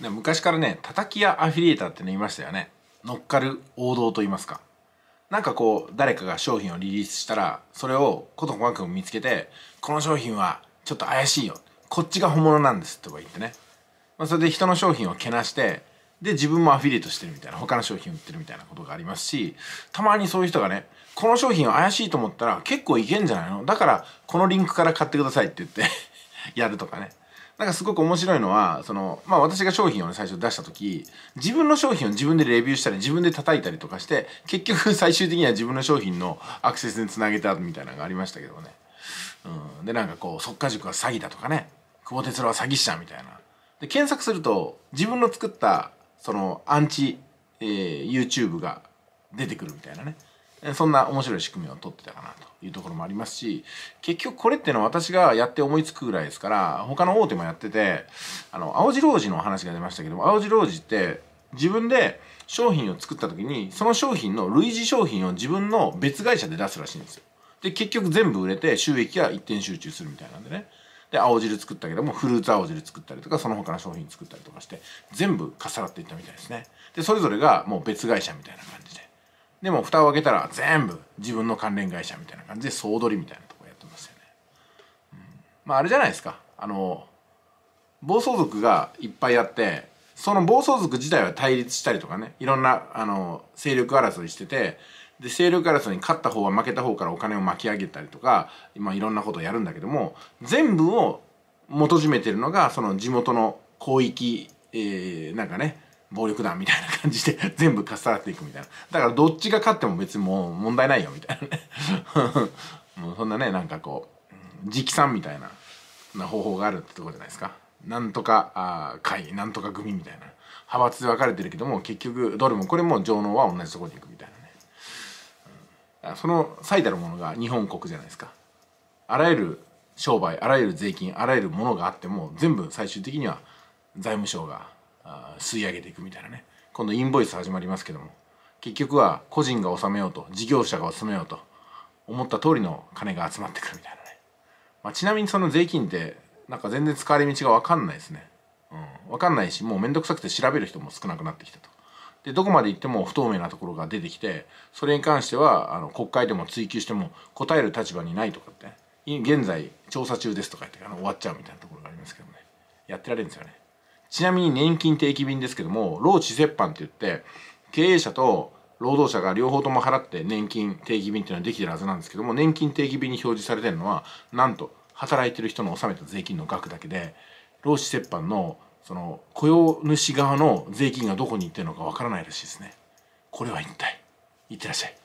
ね、昔からね叩き屋アフィリエーターってねいましたよね乗っかる王道と言いますかなんかこう誰かが商品をリリースしたらそれをこと細かく見つけてこの商品はちょっと怪しいよこっちが本物なんですとか言ってね、まあ、それで人の商品をけなしてで自分もアフィリエイトしてるみたいな他の商品売ってるみたいなことがありますしたまにそういう人がねこの商品は怪しいと思ったら結構いけんじゃないのだからこのリンクから買ってくださいって言って やるとかねなんかすごく面白いのはその、まあ、私が商品を、ね、最初出した時自分の商品を自分でレビューしたり自分で叩いたりとかして結局最終的には自分の商品のアクセスにつなげたみたいなのがありましたけどね、うん、でなんかこう「即果塾は詐欺だ」とかね「久保哲郎は詐欺師だ」みたいなで検索すると自分の作ったそのアンチ、えー、YouTube が出てくるみたいなねそんな面白い仕組みを取ってたかなというところもありますし、結局これっていうのは私がやって思いつくぐらいですから、他の大手もやってて、あの、青白王子の話が出ましたけども、青白王子って自分で商品を作った時に、その商品の類似商品を自分の別会社で出すらしいんですよ。で、結局全部売れて収益が一点集中するみたいなんでね。で、青汁作ったけども、フルーツ青汁作ったりとか、その他の商品作ったりとかして、全部かっさらっていったみたいですね。で、それぞれがもう別会社みたいな感じで。でも蓋を開けたら全部自分の関連会社みたいな感じで総取りみたいなとこやってますよね、うん、まああれじゃないですかあの暴走族がいっぱいあってその暴走族自体は対立したりとかねいろんなあの勢力争いしててで勢力争いに勝った方は負けた方からお金を巻き上げたりとか、まあ、いろんなことをやるんだけども全部を元締めてるのがその地元の広域、えー、なんかね暴力団みたいな感じで 全部かっさらっていくみたいなだからどっちが勝っても別にもう問題ないよみたいなね もうそんなねなんかこう直参みたいな方法があるってとこじゃないですかなんとかあ会なんとか組みたいな派閥で分かれてるけども結局どれもこれも上納は同じとこに行くみたいなね、その最たるものが日本国じゃないですかあらゆる商売あらゆる税金あらゆるものがあっても全部最終的には財務省が吸い上げていくみたいなね今度インボイス始まりますけども結局は個人が納めようと事業者が納めようと思った通りの金が集まってくるみたいなね、まあ、ちなみにその税金ってなんか全然使われ道が分かんないですね、うん、分かんないしもう面倒くさくて調べる人も少なくなってきたとでどこまで行っても不透明なところが出てきてそれに関してはあの国会でも追及しても答える立場にないとかって、ね、現在調査中ですとか言ってあの終わっちゃうみたいなところがありますけどねやってられるんですよねちなみに年金定期便ですけども労地折半って言って経営者と労働者が両方とも払って年金定期便っていうのはできてるはずなんですけども年金定期便に表示されてるのはなんと働いてる人の納めた税金の額だけで労使折半のその雇用主側の税金がどこに行ってるのかわからないらしいですね。これは一体いってらっしゃい。